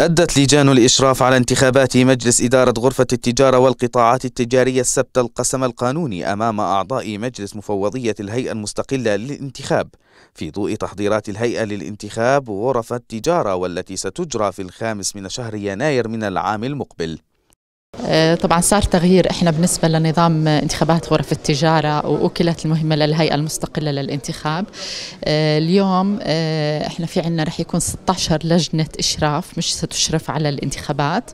أدت لجان الإشراف على انتخابات مجلس إدارة غرفة التجارة والقطاعات التجارية السبت القسم القانوني أمام أعضاء مجلس مفوضية الهيئة المستقلة للانتخاب في ضوء تحضيرات الهيئة للانتخاب غرف التجارة والتي ستجرى في الخامس من شهر يناير من العام المقبل آه، طبعا صار تغيير احنا بالنسبه لنظام انتخابات غرف التجاره واكلت المهمه للهيئه المستقله للانتخاب آه، اليوم آه، احنا في عندنا رح يكون 16 لجنه اشراف مش ستشرف على الانتخابات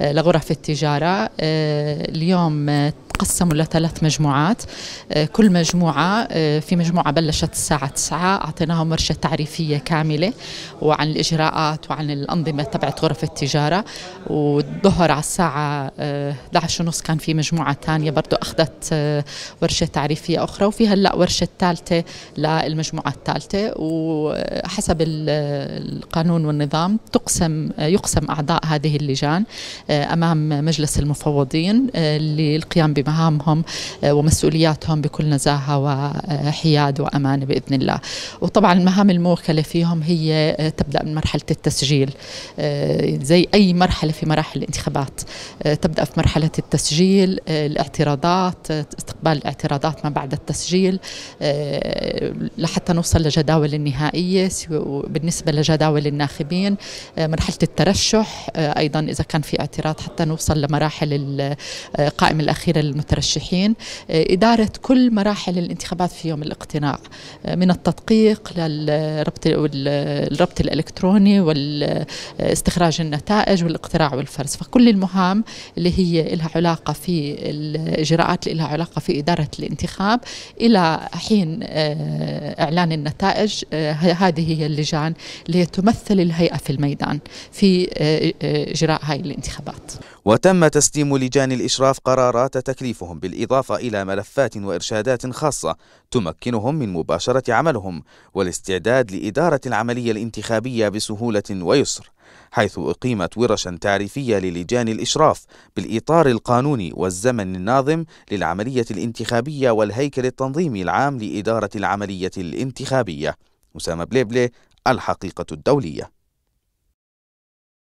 لغرف التجاره اليوم تقسموا لثلاث مجموعات آه، كل مجموعة آه، في مجموعة بلشت الساعة 9 أعطيناهم ورشة تعريفية كاملة وعن الإجراءات وعن الأنظمة تبعت غرف التجارة والظهر على الساعة 11 آه، ونص كان في مجموعة ثانية برضو أخذت ورشة تعريفية أخرى وفي هلأ ورشة ثالثة للمجموعة الثالثة وحسب القانون والنظام تقسم يقسم أعضاء هذه اللجان أمام مجلس المفوضين للقيام بمهامهم آه، ومسؤولياتهم بكل نزاهة وحياد وأمانة بإذن الله وطبعا المهام الموكلة فيهم هي آه، تبدأ من مرحلة التسجيل آه، زي أي مرحلة في مراحل الانتخابات تبدأ في مرحلة التسجيل الاعتراضات استقبال الاعتراضات ما بعد التسجيل آه، لحتى نوصل لجداول النهائية بالنسبة لجداول الناخبين مرحلة آه، الترشح آه، أيضا إذا كان في اعتراض حتى نوصل لمراحل القائمة الأخيرة للمترشحين إدارة كل مراحل الانتخابات في يوم الاقتناع من التدقيق للربط الربط الإلكتروني واستخراج النتائج والاقتراع والفرز فكل المهام اللي هي لها علاقة في الإجراءات اللي لها علاقة في إدارة الانتخاب إلى حين آه، إعلان النتائج آه، هذه هي اللجان لتمثل الهيئة في الميدان في آه، إجراء هذه الانتخابات وتم تسليم لجان الإشراف قرارات تكليفهم بالإضافة إلى ملفات وإرشادات خاصة تمكنهم من مباشرة عملهم والاستعداد لإدارة العملية الانتخابية بسهولة ويسر حيث أقيمت ورشا تعريفية للجان الإشراف بالإطار القانوني والزمن الناظم للعملية الانتخابية والهيكل التنظيمي العام لإدارة العملية الانتخابية أسامة بليبلي الحقيقة الدولية